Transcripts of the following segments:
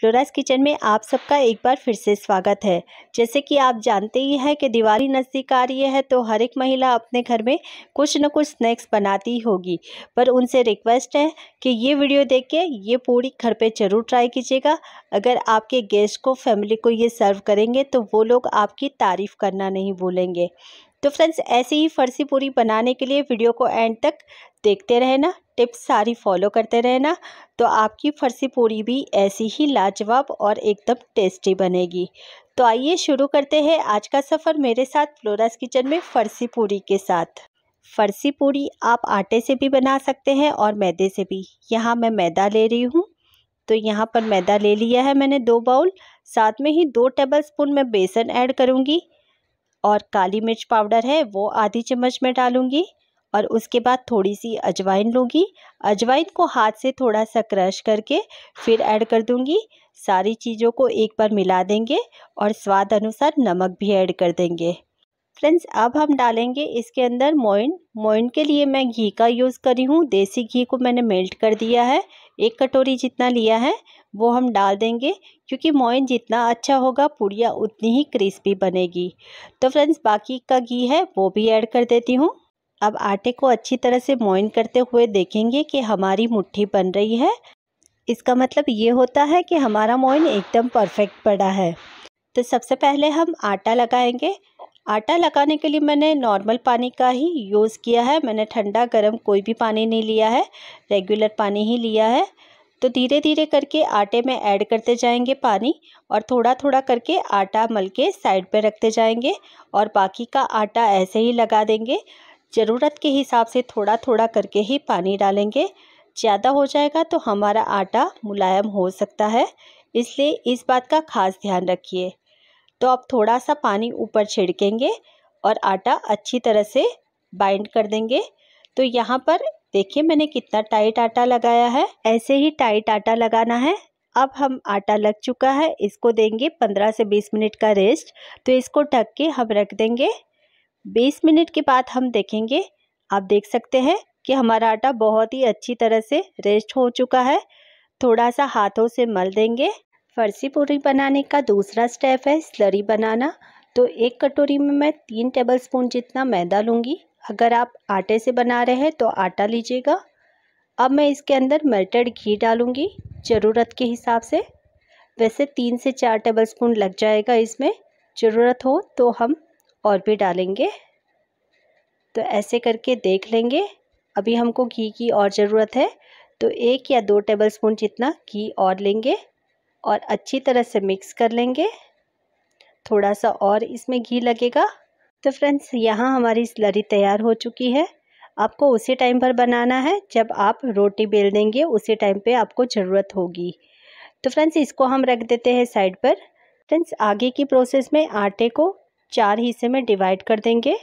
फ्लोराज kitchen में आप सबका एक बार फिर से स्वागत है जैसे कि आप जानते ही हैं कि दिवाली नज़दीक आ रही है तो हर एक महिला अपने घर में कुछ ना कुछ स्नैक्स बनाती होगी पर उनसे रिक्वेस्ट है कि ये वीडियो देख के ये पूरी घर पे ज़रूर ट्राई कीजिएगा अगर आपके गेस्ट को फैमिली को ये सर्व करेंगे तो वो लोग आपकी तारीफ़ करना नहीं भूलेंगे तो फ्रेंड्स ऐसे ही फर्सी पूरी बनाने के लिए वीडियो को एंड तक देखते रहना टिप्स सारी फॉलो करते रहना तो आपकी फरसी पूरी भी ऐसी ही लाजवाब और एकदम टेस्टी बनेगी तो आइए शुरू करते हैं आज का सफ़र मेरे साथ फ्लोरास किचन में फरसी पूरी के साथ फरसी पूरी आप आटे से भी बना सकते हैं और मैदे से भी यहाँ मैं मैदा ले रही हूँ तो यहाँ पर मैदा ले लिया है मैंने दो बाउल साथ में ही दो टेबल स्पून मैं बेसन ऐड करूँगी और काली मिर्च पाउडर है वो आधी चम्मच में डालूँगी और उसके बाद थोड़ी सी अजवाइन लूँगी अजवाइन को हाथ से थोड़ा सा क्रश करके फिर ऐड कर दूँगी सारी चीज़ों को एक बार मिला देंगे और स्वाद अनुसार नमक भी ऐड कर देंगे फ्रेंड्स अब हम डालेंगे इसके अंदर मोइन मोइन के लिए मैं घी का यूज़ करी हूँ देसी घी को मैंने मेल्ट कर दिया है एक कटोरी जितना लिया है वो हम डाल देंगे क्योंकि मोइन जितना अच्छा होगा पूड़िया उतनी ही क्रिस्पी बनेगी तो फ्रेंड्स बाकी का घी है वो भी ऐड कर देती हूँ अब आटे को अच्छी तरह से मोइन करते हुए देखेंगे कि हमारी मुट्ठी बन रही है इसका मतलब ये होता है कि हमारा मोइन एकदम परफेक्ट पड़ा है तो सबसे पहले हम आटा लगाएंगे आटा लगाने के लिए मैंने नॉर्मल पानी का ही यूज़ किया है मैंने ठंडा गर्म कोई भी पानी नहीं लिया है रेगुलर पानी ही लिया है तो धीरे धीरे करके आटे में ऐड करते जाएंगे पानी और थोड़ा थोड़ा करके आटा मल के साइड पर रखते जाएंगे और बाकी का आटा ऐसे ही लगा देंगे ज़रूरत के हिसाब से थोड़ा थोड़ा करके ही पानी डालेंगे ज़्यादा हो जाएगा तो हमारा आटा मुलायम हो सकता है इसलिए इस बात का खास ध्यान रखिए तो आप थोड़ा सा पानी ऊपर छिड़केंगे और आटा अच्छी तरह से बाइंड कर देंगे तो यहाँ पर देखिए मैंने कितना टाइट आटा लगाया है ऐसे ही टाइट आटा लगाना है अब हम आटा लग चुका है इसको देंगे 15 से 20 मिनट का रेस्ट तो इसको ढक के हम रख देंगे 20 मिनट के बाद हम देखेंगे आप देख सकते हैं कि हमारा आटा बहुत ही अच्छी तरह से रेस्ट हो चुका है थोड़ा सा हाथों से मल देंगे फर्सी पूरी बनाने का दूसरा स्टेप है स्लरी बनाना तो एक कटोरी में मैं तीन टेबल स्पून जितना मैदा लूँगी अगर आप आटे से बना रहे हैं तो आटा लीजिएगा अब मैं इसके अंदर मेल्टेड घी डालूँगी ज़रूरत के हिसाब से वैसे तीन से चार टेबल स्पून लग जाएगा इसमें ज़रूरत हो तो हम और भी डालेंगे तो ऐसे करके देख लेंगे अभी हमको घी की और ज़रूरत है तो एक या दो टेबलस्पून जितना घी और लेंगे और अच्छी तरह से मिक्स कर लेंगे थोड़ा सा और इसमें घी लगेगा तो फ्रेंड्स यहाँ हमारी स्लरी तैयार हो चुकी है आपको उसी टाइम पर बनाना है जब आप रोटी बेल देंगे उसी टाइम पे आपको ज़रूरत होगी तो फ्रेंड्स इसको हम रख देते हैं साइड पर फ्रेंड्स आगे की प्रोसेस में आटे को चार हिस्से में डिवाइड कर देंगे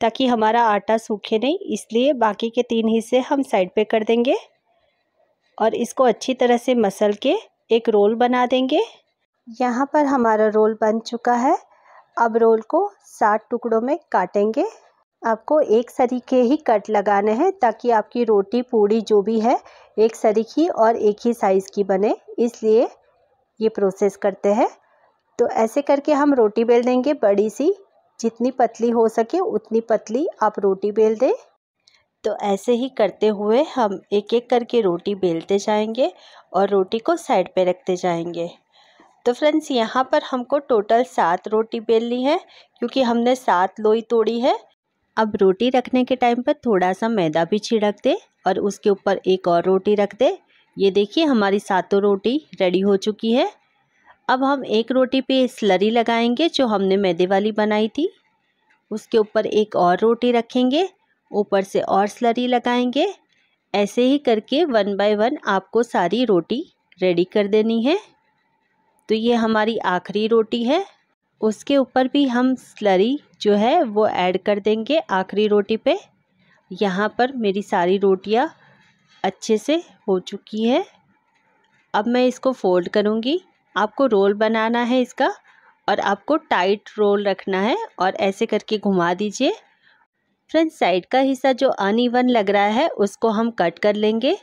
ताकि हमारा आटा सूखे नहीं इसलिए बाकी के तीन हिस्से हम साइड पे कर देंगे और इसको अच्छी तरह से मसल के एक रोल बना देंगे यहाँ पर हमारा रोल बन चुका है अब रोल को सात टुकड़ों में काटेंगे आपको एक सरी के ही कट लगाने हैं ताकि आपकी रोटी पूड़ी जो भी है एक सरी की और एक ही साइज़ की बने इसलिए ये प्रोसेस करते हैं तो ऐसे करके हम रोटी बेल देंगे बड़ी सी जितनी पतली हो सके उतनी पतली आप रोटी बेल दें तो ऐसे ही करते हुए हम एक एक करके रोटी बेलते जाएंगे और रोटी को साइड पे रखते जाएंगे तो फ्रेंड्स यहाँ पर हमको टोटल सात रोटी बेलनी है क्योंकि हमने सात लोई तोड़ी है अब रोटी रखने के टाइम पर थोड़ा सा मैदा भी छिड़क दे और उसके ऊपर एक और रोटी रख दे ये देखिए हमारी सातों रोटी रेडी हो चुकी है अब हम एक रोटी पे स्लरी लगाएंगे जो हमने मैदे वाली बनाई थी उसके ऊपर एक और रोटी रखेंगे ऊपर से और स्लरी लगाएंगे ऐसे ही करके वन बाय वन आपको सारी रोटी रेडी कर देनी है तो ये हमारी आखिरी रोटी है उसके ऊपर भी हम स्लरी जो है वो ऐड कर देंगे आखिरी रोटी पे यहाँ पर मेरी सारी रोटियाँ अच्छे से हो चुकी है अब मैं इसको फोल्ड करूँगी आपको रोल बनाना है इसका और आपको टाइट रोल रखना है और ऐसे करके घुमा दीजिए फ्रेंड्स साइड का हिस्सा जो अनइवन लग रहा है उसको हम कट कर लेंगे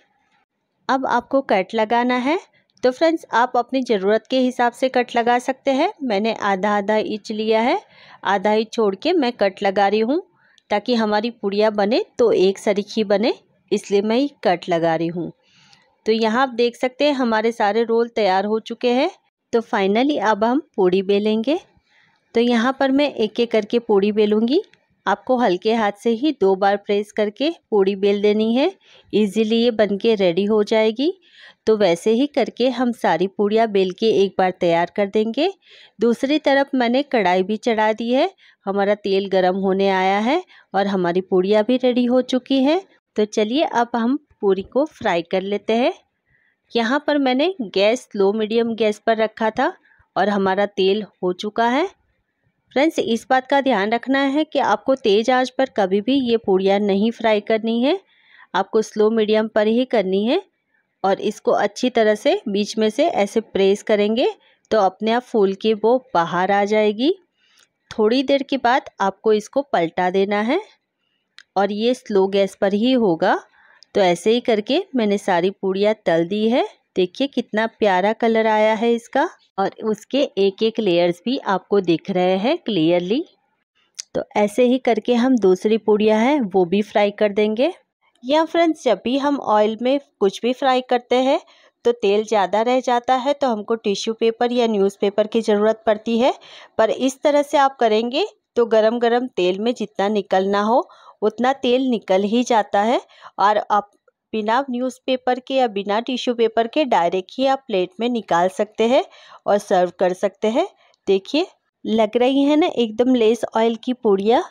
अब आपको कट लगाना है तो फ्रेंड्स आप अपनी ज़रूरत के हिसाब से कट लगा सकते हैं मैंने आधा आधा इंच लिया है आधा इंच छोड़ के मैं कट लगा रही हूँ ताकि हमारी पुड़िया बने तो एक सरीखी बने इसलिए मैं कट लगा रही हूँ तो यहाँ आप देख सकते हैं हमारे सारे रोल तैयार हो चुके हैं तो फाइनली अब हम पूड़ी बेलेंगे तो यहाँ पर मैं एक एक करके पूड़ी बेलूँगी आपको हल्के हाथ से ही दो बार प्रेस करके पूड़ी बेल देनी है इजीली ये बन के रेडी हो जाएगी तो वैसे ही करके हम सारी पूड़ियाँ बेल के एक बार तैयार कर देंगे दूसरी तरफ मैंने कढ़ाई भी चढ़ा दी है हमारा तेल गरम होने आया है और हमारी पूड़ियाँ भी रेडी हो चुकी हैं तो चलिए अब हम पूरी को फ्राई कर लेते हैं यहाँ पर मैंने गैस लो मीडियम गैस पर रखा था और हमारा तेल हो चुका है फ्रेंड्स इस बात का ध्यान रखना है कि आपको तेज़ आंच पर कभी भी ये पूड़ियाँ नहीं फ्राई करनी है आपको स्लो मीडियम पर ही करनी है और इसको अच्छी तरह से बीच में से ऐसे प्रेस करेंगे तो अपने आप फूल के वो बाहर आ जाएगी थोड़ी देर के बाद आपको इसको पलटा देना है और ये स्लो गैस पर ही होगा तो ऐसे ही करके मैंने सारी पूड़ियाँ तल दी है देखिए कितना प्यारा कलर आया है इसका और उसके एक एक लेयर्स भी आपको दिख रहे हैं क्लियरली तो ऐसे ही करके हम दूसरी पूड़ियाँ हैं वो भी फ्राई कर देंगे या फ्रेंड्स जब भी हम ऑयल में कुछ भी फ्राई करते हैं तो तेल ज़्यादा रह जाता है तो हमको टिश्यू पेपर या न्यूज़पेपर की ज़रूरत पड़ती है पर इस तरह से आप करेंगे तो गरम गरम तेल में जितना निकलना हो उतना तेल निकल ही जाता है और आप बिना न्यूज़पेपर के या बिना टिश्यू पेपर के डायरेक्ट ही आप प्लेट में निकाल सकते हैं और सर्व कर सकते हैं देखिए लग रही है ना एकदम लेस ऑयल की पूड़ियाँ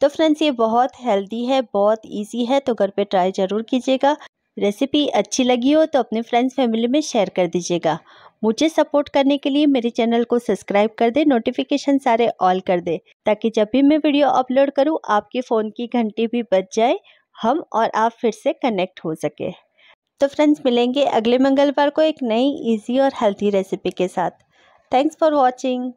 तो फ्रेंड्स ये बहुत हेल्दी है बहुत इजी है तो घर पे ट्राई ज़रूर कीजिएगा रेसिपी अच्छी लगी हो तो अपने फ्रेंड्स फैमिली में शेयर कर दीजिएगा मुझे सपोर्ट करने के लिए मेरे चैनल को सब्सक्राइब कर दे नोटिफिकेशन सारे ऑल कर दे ताकि जब भी मैं वीडियो अपलोड करूँ आपके फ़ोन की घंटी भी बच जाए हम और आप फिर से कनेक्ट हो सके तो फ्रेंड्स मिलेंगे अगले मंगलवार को एक नई इजी और हेल्थी रेसिपी के साथ थैंक्स फॉर वॉचिंग